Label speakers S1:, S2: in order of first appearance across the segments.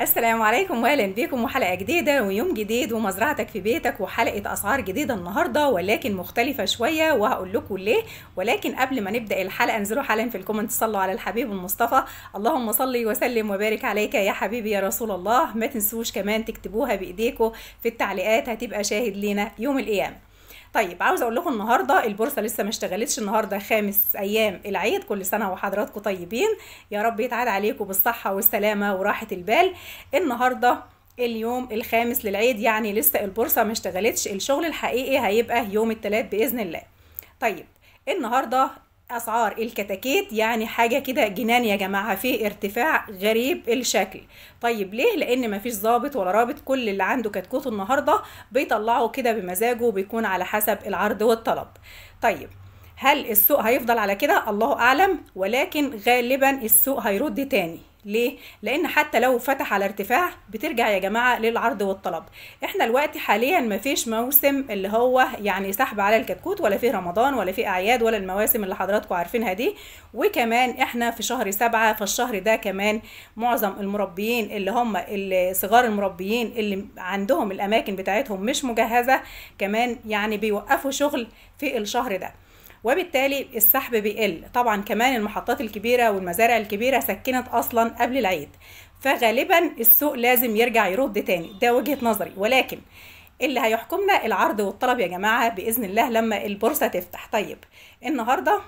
S1: السلام عليكم واهلا بيكم وحلقه جديده ويوم جديد ومزرعتك في بيتك وحلقه اسعار جديده النهارده ولكن مختلفه شويه وهقول لكم ليه ولكن قبل ما نبدا الحلقه انزلوا حالا في الكومنت صلوا على الحبيب المصطفى اللهم صل وسلم وبارك عليك يا حبيبي يا رسول الله ما تنسوش كمان تكتبوها بايديكم في التعليقات هتبقى شاهد لينا يوم القيامه طيب عاوز اقول لكم النهارده البورصه لسه ما اشتغلتش النهارده خامس ايام العيد كل سنه وحضراتكم طيبين يا رب يتعاد عليكم بالصحه والسلامه وراحه البال النهارده اليوم الخامس للعيد يعني لسه البورصه ما اشتغلتش الشغل الحقيقي هيبقى يوم الثلاث باذن الله طيب النهارده اسعار الكتاكيت يعني حاجه كده جنان يا جماعه فيه ارتفاع غريب الشكل طيب ليه لان مفيش ظابط ولا رابط كل اللي عنده كتكوت النهارده بيطلعه كده بمزاجه وبيكون على حسب العرض والطلب طيب هل السوق هيفضل على كده الله اعلم ولكن غالبا السوق هيرد تاني ليه؟ لأن حتى لو فتح على ارتفاع بترجع يا جماعة للعرض والطلب. احنا الوقت حاليا مفيش موسم اللي هو يعني سحب على الكتكوت ولا فيه رمضان ولا فيه أعياد ولا المواسم اللي حضراتكم عارفينها دي. وكمان احنا في شهر سبعة فالشهر ده كمان معظم المربيين اللي هم صغار المربيين اللي عندهم الأماكن بتاعتهم مش مجهزة كمان يعني بيوقفوا شغل في الشهر ده. وبالتالي السحب بيقل طبعا كمان المحطات الكبيره والمزارع الكبيره سكنت اصلا قبل العيد فغالبا السوق لازم يرجع يرد تاني ده وجهه نظري ولكن اللي هيحكمنا العرض والطلب يا جماعه باذن الله لما البورصه تفتح طيب النهارده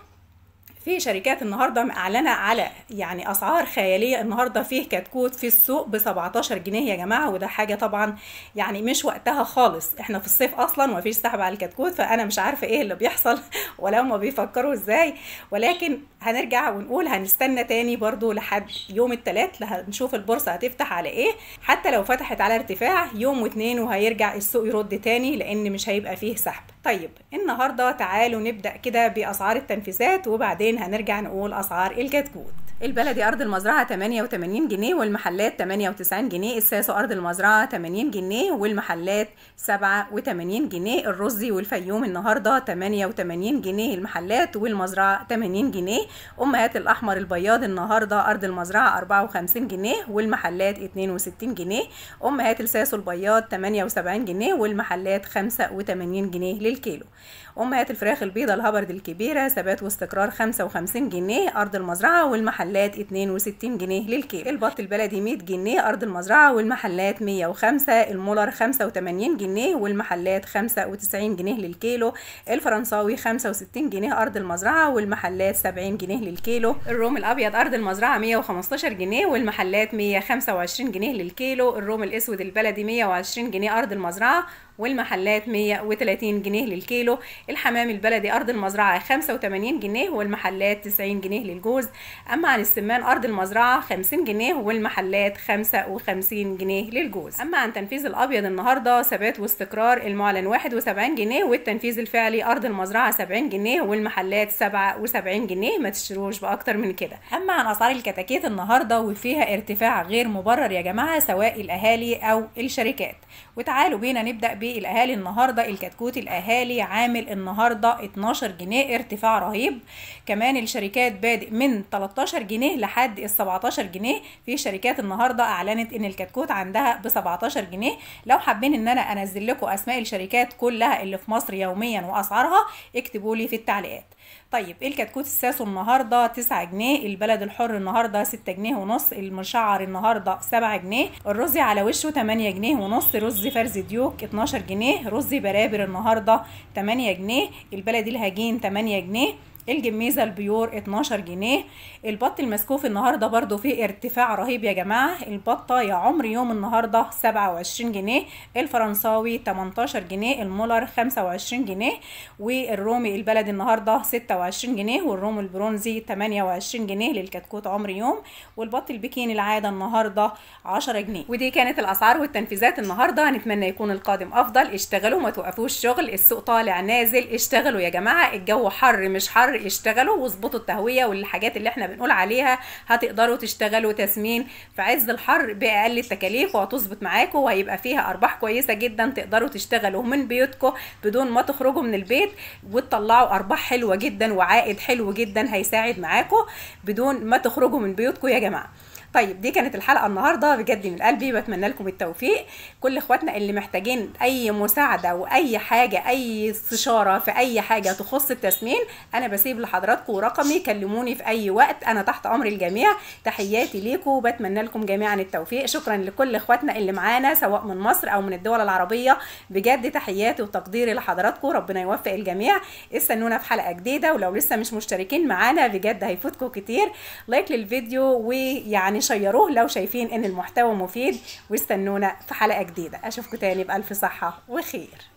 S1: في شركات النهارده اعلنه على يعني اسعار خياليه النهارده فيه كتكوت في السوق ب 17 جنيه يا جماعه وده حاجه طبعا يعني مش وقتها خالص احنا في الصيف اصلا ومفيش سحب على الكتكوت فانا مش عارفه ايه اللي بيحصل ولا هما بيفكروا ازاي ولكن هنرجع ونقول هنستنى تاني برضو لحد يوم الثلاث هنشوف البورصه هتفتح على ايه حتى لو فتحت على ارتفاع يوم واثنين وهيرجع السوق يرد تاني لان مش هيبقى فيه سحب طيب النهارده تعالوا نبدا كده باسعار التنفيذات وبعدين هنرجع نقول اسعار الكتكوت البلدي ارض المزرعه 88 جنيه والمحلات 98 جنيه الساسو ارض المزرعه 80 جنيه والمحلات 87 جنيه الرزي والفيوم النهارده 88 جنيه المحلات والمزرعه 80 جنيه امهات الاحمر البياض النهارده ارض المزرعه 54 جنيه والمحلات 62 جنيه امهات الساسو البياض 78 جنيه والمحلات 85 جنيه للكيلو امهات الفراخ البيضه الهبرد الكبيره ثبات واستقرار 55 جنيه ارض المزرعه والمحلات المحلات 62 جنيه للكيلو البط البلدي 100 جنيه أرض المزرعة والمحلات 105 المولر 85 جنيه والمحلات 95 جنيه للكيلو الفرنساوي 65 جنيه أرض المزرعة والمحلات 70 جنيه للكيلو الروم الأبيض أرض المزرعة 115 جنيه والمحلات 125 جنيه للكيلو الروم الأسود البلدي 120 جنيه أرض المزرعة والمحلات 130 جنيه للكيلو الحمام البلدي أرض المزرعة 85 جنيه والمحلات 90 جنيه للجوز أما عن السمان أرض المزرعة 50 جنيه والمحلات 55 جنيه للجوز أما عن تنفيذ الأبيض النهاردة ثبات واستقرار المعلن 71 جنيه والتنفيذ الفعلي أرض المزرعة 70 جنيه والمحلات 77 جنيه ما تشتروش بأكتر من كده أما عن أسعار الكتاكيت النهاردة وفيها ارتفاع غير مبرر يا جماعة سواء الأهالي أو الشركات وتعالوا بينا نبدأ بالاهالي النهارده الكتكوت الاهالي عامل النهارده 12 جنيه ارتفاع رهيب كمان الشركات بادئ من 13 جنيه لحد ال 17 جنيه في شركات النهارده اعلنت ان الكتكوت عندها ب 17 جنيه لو حابين ان انا انزل لكم اسماء الشركات كلها اللي في مصر يوميا واسعارها اكتبوا لي في التعليقات طيب الكتكوت الساسو النهارده 9 جنيه البلد الحر النهارده 6 جنيه ونص المشعر النهارده 7 جنيه الرز على وشه 8 جنيه ونص رز فرز ديوك 12 12 جنيه رز برابر النهارده 8 جنيه البلدي الهجين 8 جنيه الجميزة البيور 12 جنيه البط المسكوف النهاردة برضو فيه ارتفاع رهيب يا جماعة البطة يا عمر يوم النهاردة 27 جنيه الفرنساوي 18 جنيه المولر 25 جنيه والرومي البلدي النهاردة 26 جنيه والروم البرونزي 28 جنيه للكتكوت عمر يوم والبط البكيني العادة النهاردة 10 جنيه ودي كانت الأسعار والتنفيذات النهاردة نتمنى يكون القادم أفضل اشتغلوا ما توقفوش شغل السوق طالع نازل اشتغلوا يا جماعة الجو حر مش حر الشهر اشتغلوا واظبطوا التهويه والحاجات اللي احنا بنقول عليها هتقدروا تشتغلوا تسمين في عز الحر باقل التكاليف وهتظبط معاكم وهيبقى فيها ارباح كويسه جدا تقدروا تشتغلوا من بيوتكم بدون ما تخرجوا من البيت وتطلعوا ارباح حلوه جدا وعائد حلو جدا هيساعد معاكم بدون ما تخرجوا من بيوتكم يا جماعه طيب دي كانت الحلقه النهارده بجد من قلبي بتمنى لكم التوفيق كل اخواتنا اللي محتاجين اي مساعده واي حاجه اي استشاره في اي حاجه تخص التسمين انا بسيب لحضراتكم رقمي كلموني في اي وقت انا تحت امر الجميع تحياتي ليكم وبتمنى لكم جميعا التوفيق شكرا لكل اخواتنا اللي معانا سواء من مصر او من الدول العربيه بجد تحياتي وتقديري لحضراتكم ربنا يوفق الجميع استنونا في حلقه جديده ولو لسه مش مشتركين معانا بجد هيفوتكم كتير لايك للفيديو ويعني شيروه لو شايفين ان المحتوى مفيد واستنونا في حلقه جديده اشوفكم تاني بالف صحه وخير